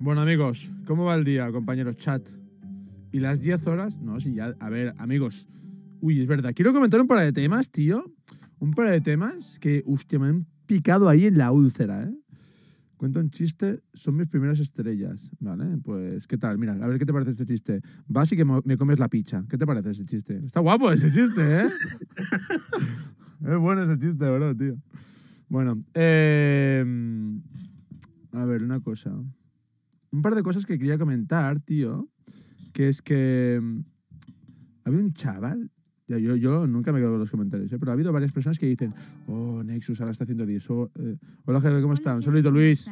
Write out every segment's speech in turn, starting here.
Bueno, amigos, ¿cómo va el día, compañeros chat? ¿Y las 10 horas? No, sí, ya. A ver, amigos. Uy, es verdad. Quiero comentar un par de temas, tío. Un par de temas que, hostia, me han picado ahí en la úlcera, ¿eh? Cuento un chiste, son mis primeras estrellas, ¿vale? Pues, ¿qué tal? Mira, a ver qué te parece este chiste. Vas y que me comes la picha. ¿Qué te parece ese chiste? Está guapo ese chiste, ¿eh? es bueno ese chiste, bro, tío. Bueno, eh, a ver, una cosa un par de cosas que quería comentar, tío, que es que mm, ha habido un chaval, yo, nunca me quedo con los comentarios, ¿eh? pero ha habido varias personas que dicen, oh, Nexus ahora está haciendo 10. Eh, hola jefe, ¿cómo están? Solito Luis.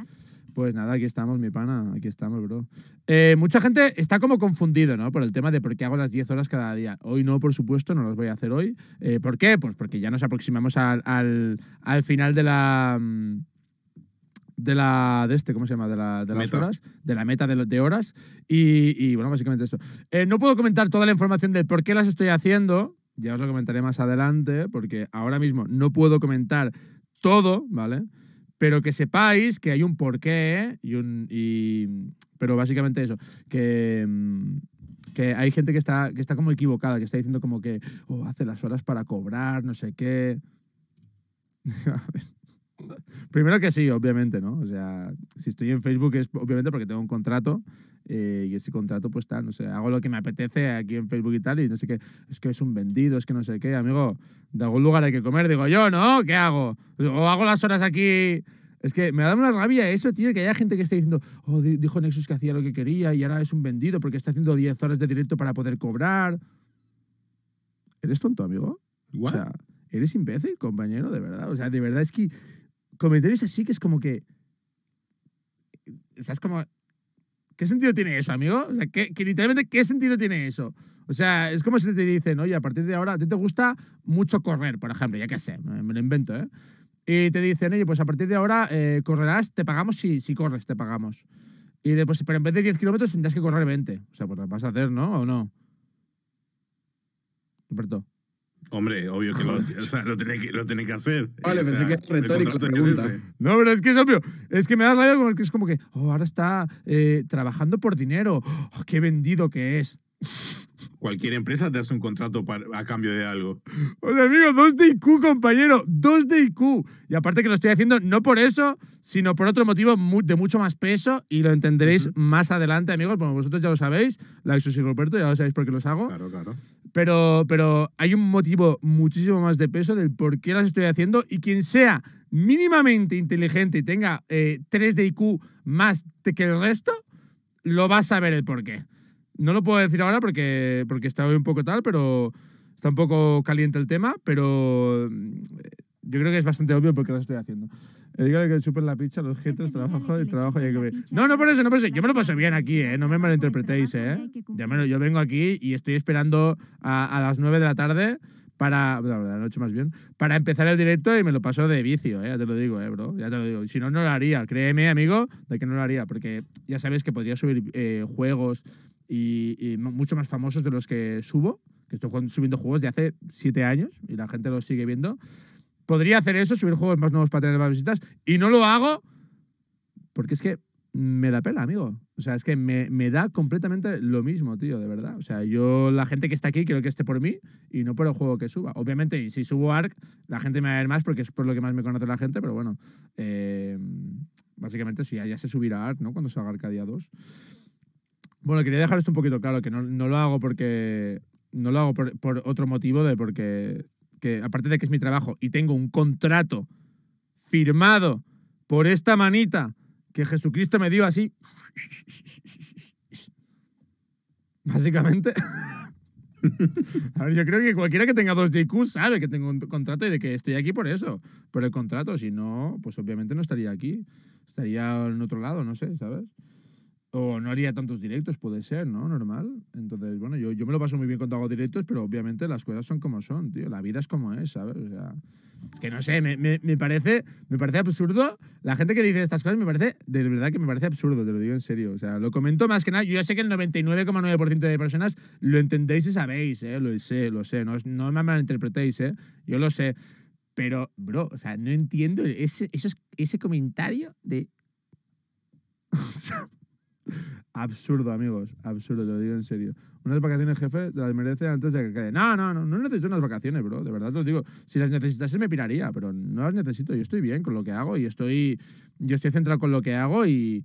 Pues nada, aquí estamos, mi pana, aquí estamos, bro. Eh, mucha gente está como confundido, ¿no? Por el tema de por qué hago las 10 horas cada día. Hoy no, por supuesto, no las voy a hacer hoy. ¿Por qué? Pues porque ya nos aproximamos al, al, final de la... Mm, de la de este, ¿cómo se llama? De, la, de las horas, de la meta de, horas y, bueno, básicamente esto. Eh, no puedo comentar toda la información de por qué las estoy haciendo, ya os lo comentaré más adelante, porque ahora mismo no puedo comentar todo, ¿vale? Pero que sepáis que hay un porqué y un... pero básicamente eso, que mm, que hay gente que está, que está como equivocada, que está diciendo como que oh, hace las horas para cobrar, no sé qué. Primero que sí, obviamente, ¿no? O sea, si estoy en Facebook es obviamente porque tengo un contrato eh, y ese contrato pues tal, no sé, hago lo que me apetece aquí en Facebook y tal y no sé qué, es que es un vendido, es que no sé qué, amigo, de algún lugar hay que comer, digo yo, ¿no? ¿Qué hago? O hago las horas aquí... Es que me da una rabia eso, tío, que haya gente que esté diciendo, oh, dijo Nexus que hacía lo que quería y ahora es un vendido porque está haciendo 10 horas de directo para poder cobrar. ¿Eres tonto, amigo? igual O sea, ¿eres imbécil, compañero? De verdad. O sea, de verdad es que comentarios así que es como que. O sea, es como. ¿Qué sentido tiene eso, amigo? O sea, que, literalmente, ¿qué sentido tiene eso? O sea, es como si te dicen, oye, a partir de ahora, ¿a ti te gusta mucho correr, por ejemplo? Ya que sé, me, lo invento, ¿eh? Y te dicen, oye, pues a partir de ahora eh, correrás, te pagamos si, si corres, te pagamos. Y después, pero en vez de 10 kilómetros tendrás que correr 20. O sea, pues lo vas a hacer, ¿no? ¿O no? Roberto. Hombre, obvio que lo, tiene que, hacer. Vale, pensé que era retórico la pregunta. no, pero es que es obvio. Es que me das como que es como que, oh, ahora está eh, trabajando por dinero. Oh, qué vendido que es. Cualquier empresa te hace un contrato a cambio de algo. Hola, amigo, dos de IQ, compañero, dos de IQ. Y aparte que lo estoy haciendo no por eso, sino por otro motivo de mucho más peso y lo entenderéis más adelante, amigos. porque vosotros ya lo sabéis, Laxus y Roberto, ya lo sabéis por qué los hago. Claro, claro. Pero, pero hay un motivo muchísimo más de peso del por qué las estoy haciendo y quien sea mínimamente inteligente y tenga eh, tres 3 de IQ más que el resto, lo va a saber el por qué no lo puedo decir ahora porque, porque está hoy un poco tal, pero está un poco caliente el tema, pero mm, yo creo que es bastante obvio porque lo estoy haciendo. Eh, dígale que chupen la picha, los haters, trabajo y trabajo y No, no por eso, no por eso. Yo me lo paso bien aquí, ¿eh? No me malinterpretéis, ¿eh? Ya yo vengo aquí y estoy esperando a, las 9 de la tarde para. la noche más bien. Para empezar el directo y me lo paso de vicio, ¿eh? Ya te lo digo, ¿eh, bro? Ya te lo digo. Si no, no lo haría. Créeme, amigo, de que no lo haría. Porque ya sabes que podría subir eh, juegos y, mucho más famosos de los que subo, que estoy subiendo juegos de hace siete años y la gente los sigue viendo. Podría hacer eso, subir juegos más nuevos para tener más visitas, y no lo hago porque es que me da pela, amigo. O sea, es que me, da completamente lo mismo, tío, de verdad. O sea, yo, la gente que está aquí, quiero que esté por mí y no por el juego que suba. Obviamente, y si subo ARC, la gente me va a ver más porque es por lo que más me conoce la gente, pero bueno. Eh, básicamente, si ya, se subirá ARC, ¿no? Cuando salga Arcadia 2. Bueno, quería dejar esto un poquito claro, que no, lo hago porque. No lo hago por, otro motivo de porque. aparte de que es mi trabajo y tengo un contrato firmado por esta manita que Jesucristo me dio así. Básicamente. A ver, yo creo que cualquiera que tenga dos JQ sabe que tengo un contrato y de que estoy aquí por eso, por el contrato. Si no, pues obviamente no estaría aquí. Estaría en otro lado, no sé, ¿sabes? O no haría tantos directos, puede ser, ¿no? Normal. Entonces, bueno, yo, yo me lo paso muy bien cuando hago directos, pero obviamente las cosas son como son, tío. La vida es como es, ¿sabes? O es que no sé, me, parece, me parece absurdo. La gente que dice estas cosas me parece, de verdad que me parece absurdo, te lo digo en serio. O sea, lo comento más que nada. Yo sé que el 99,9% de personas lo entendéis y sabéis, ¿eh? Lo sé, lo sé. No, no me malinterpretéis, ¿eh? Yo lo sé. Pero, bro, o sea, no entiendo ese, ese comentario de... absurdo, amigos. Absurdo, te lo digo en serio. Unas vacaciones, jefe, te las merece antes de que quede. No, no, no, no necesito unas vacaciones, bro. De verdad te lo digo. Si las necesitases me piraría, pero no las necesito. Yo estoy bien con lo que hago y estoy. Yo estoy centrado con lo que hago y.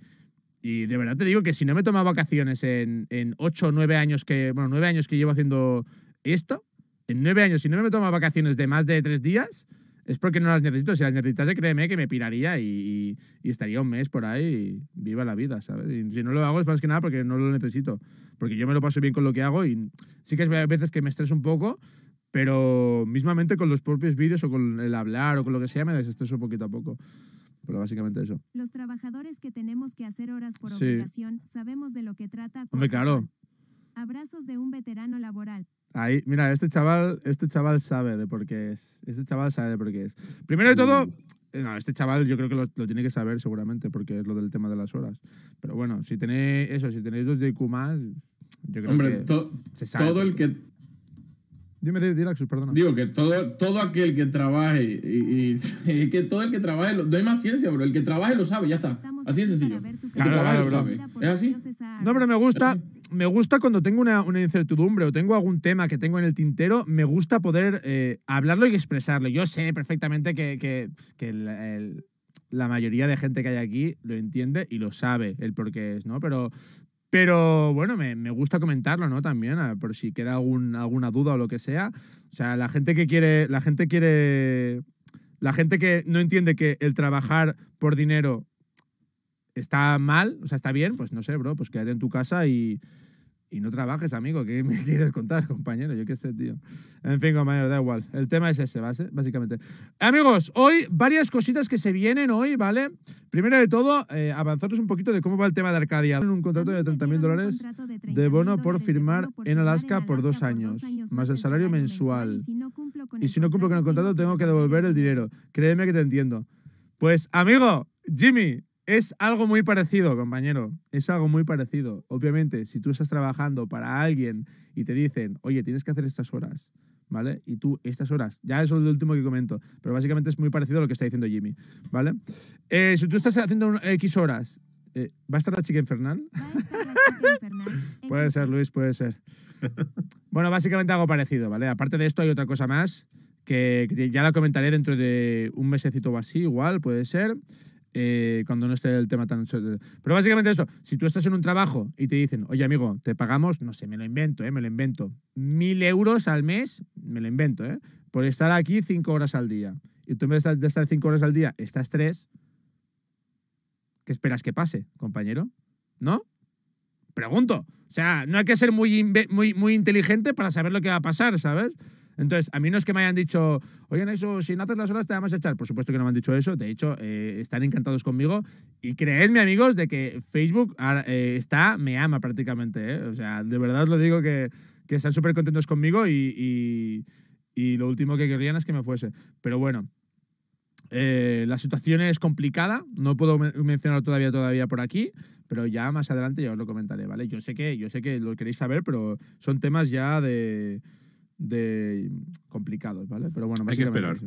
Y de verdad te digo que si no me toma vacaciones en, en 8 o 9 años que. Bueno, 9 años que llevo haciendo esto. En 9 años, si no me toma vacaciones de más de 3 días es porque no las necesito. Si las necesitase, créeme que me piraría y, estaría un mes por ahí y viva la vida, ¿sabes? Y si no lo hago es más que nada porque no lo necesito. Porque yo me lo paso bien con lo que hago y sí que hay veces que me estreso un poco, pero mismamente con los propios vídeos o con el hablar o con lo que sea me desestreso poquito a poco. Pero básicamente eso. Los trabajadores que tenemos que hacer horas por obligación sabemos de lo que trata. Hombre, claro. Abrazos de un veterano laboral mira, este chaval, este chaval sabe de por qué es. Este chaval sabe de por qué es. Primero de todo, eh, este chaval yo creo que lo, tiene que saber seguramente porque es lo del tema de las horas. Pero bueno, si tenéis eso, si tenéis dos JQ más, yo creo que todo el que Dime, Dilaxus, perdona. Digo que todo, todo aquel que trabaje y, que todo el que trabaje, lo, no hay más ciencia, bro. El que trabaje lo sabe, ya está. Así es sencillo. El claro, ¿Es así? Pues, no, pero me gusta, me gusta cuando tengo una, incertidumbre o tengo algún tema que tengo en el tintero, me gusta poder eh, hablarlo y expresarlo. Yo sé perfectamente que, la mayoría de gente que hay aquí lo entiende y lo sabe el por qué es, ¿no? Pero, bueno, me, gusta comentarlo, ¿no? También, por si queda alguna duda o lo que sea. O sea, la gente que quiere. La gente quiere. La gente que no entiende que el trabajar por dinero está mal, o sea, está bien, pues no sé, bro, pues quédate en tu casa y, y no trabajes, amigo. ¿Qué me quieres contar, compañero? Yo qué sé, tío. En fin, compañero, da igual. El tema es ese, ¿vale? básicamente. Amigos, hoy varias cositas que se vienen hoy, ¿vale? Primero de todo, eh, avanzarnos un poquito de cómo va el tema de Arcadia. Un contrato de 30.000 dólares de bono por firmar en Alaska por dos años, más el salario mensual. Y si no cumplo con el contrato, tengo que devolver el dinero. Créeme que te entiendo. Pues, amigo, Jimmy, es algo muy parecido, compañero. Es algo muy parecido. Obviamente, si tú estás trabajando para alguien y te dicen, oye, tienes que hacer estas horas, ¿vale? Y tú, estas horas, ya es lo último que comento, pero básicamente es muy parecido a lo que está diciendo Jimmy, ¿vale? Eh, si tú estás haciendo X horas, eh, ¿va a estar la chica infernal? puede ser, Luis, puede ser. bueno, básicamente algo parecido, ¿vale? Aparte de esto, hay otra cosa más que, que ya la comentaré dentro de un mesecito o así, igual, puede ser. Eh, cuando no esté el tema tan... Pero básicamente eso, si tú estás en un trabajo y te dicen, oye amigo, te pagamos, no sé, me lo invento, eh, me lo invento, mil euros al mes, me lo invento, eh, por estar aquí cinco horas al día. Y tú en vez de estar cinco horas al día, estás tres. ¿Qué esperas que pase, compañero? ¿No? Pregunto. O sea, no hay que ser muy, muy, muy inteligente para saber lo que va a pasar, ¿sabes? Entonces, a mí no es que me hayan dicho, oigan, eso, si no haces las horas te vamos a echar. Por supuesto que no me han dicho eso. De hecho, eh, están encantados conmigo. Y creedme, amigos, de que Facebook eh, está, me ama prácticamente. ¿eh? O sea, de verdad os lo digo que, que están súper contentos conmigo y, y, lo último que querrían es que me fuese. Pero bueno. Eh, la situación es complicada, no puedo mencionar todavía todavía por aquí, pero ya más adelante ya os lo comentaré, ¿vale? Yo sé que yo sé que lo queréis saber, pero son temas ya de, de complicados, ¿vale? Pero bueno, Hay que esperar.